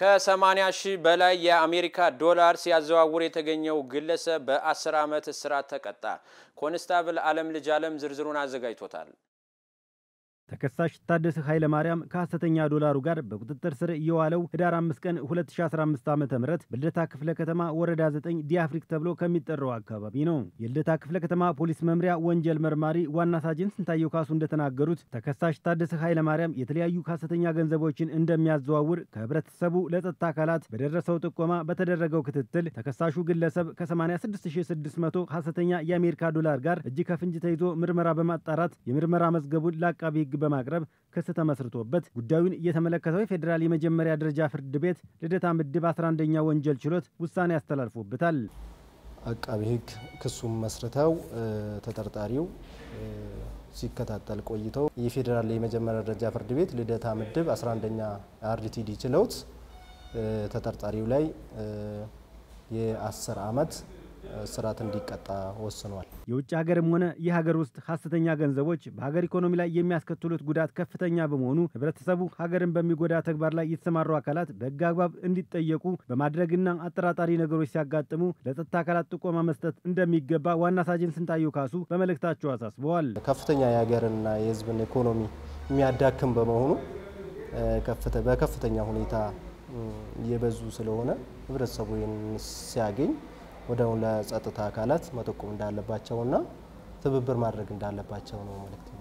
ከ80 ሺህ በላይ የአሜሪካ ዶላር ሲያዘዋውር የተገኘው ግለሰብ በ10 ዓመት እስራት ተቀጣ። ኮንስታብል አለም ልጅ አለም ዝርዝሩን አዘጋጅቶታል። ተከሳሽ ታደሰ ማርያም ከሐሰተኛ ዶላሩ ጋር በቁጥጥር ስር የዋለው ህዳር 5 ቀን 2015 ዓ ም በልደታ ክፍለ ከተማ ወረዳ 9 ዲአፍሪክ ተብሎ ከሚጠራው አካባቢ ነው። የልደታ ክፍለ ከተማ ፖሊስ መምሪያ ወንጀል መርማሪ ዋና ሳጅን ስንታየው ካሱ እንደተናገሩት ተከሳሽ ታደሰ ማርያም የተለያዩ ከሐሰተኛ ገንዘቦችን እንደሚያዘዋውር ከህብረተሰቡ ለጸጥታ አካላት በደረሰው ጥቆማ በተደረገው ክትትል ተከሳሹ ግለሰብ ከ86600 ሐሰተኛ የአሜሪካ ዶላር ጋር እጅ ከፍንጅ ተይዞ ምርመራ በማጣራት የምርመራ መዝገቡን ለአቃቢ ህግ በማቅረብ ክስ ተመስርቶበት ጉዳዩን እየተመለከተው የፌዴራል የመጀመሪያ ደረጃ ፍርድ ቤት ልደታ ምድብ 11ኛ ወንጀል ችሎት ውሳኔ አስተላልፎበታል። አቃቢ ሕግ ክሱን መስርተው ተጠርጣሪው ሲከታተል ቆይተው የፌዴራል የመጀመሪያ ደረጃ ፍርድ ቤት ልደታ ምድብ 11ኛ አርዲቲዲ ችሎት ተጠርጣሪው ላይ የ10 ዓመት ስርዓት እንዲቀጣ ወስኗል። የውጭ ሀገርም ሆነ የሀገር ውስጥ ሀሰተኛ ገንዘቦች በሀገር ኢኮኖሚ ላይ የሚያስከትሉት ጉዳት ከፍተኛ በመሆኑ ህብረተሰቡ ሀገርን በሚጎዳ ተግባር ላይ የተሰማሩ አካላት በህግ አግባብ እንዲጠየቁ በማድረግና አጠራጣሪ ነገሮች ሲያጋጥሙ ለጸጥታ አካላት ጥቆማ መስጠት እንደሚገባ ዋና ሳጅን ስንታየው ካሱ በመልእክታቸው አሳስበዋል። ከፍተኛ የሀገርና የህዝብን ኢኮኖሚ የሚያዳክም በመሆኑ በከፍተኛ ሁኔታ የበዙ ስለሆነ ህብረተሰቡ ይህን ሲያገኝ ወደውን ለጸጥታ አካላት መጠቆም እንዳለባቸውና ትብብር ማድረግ እንዳለባቸው ነው መልእክት።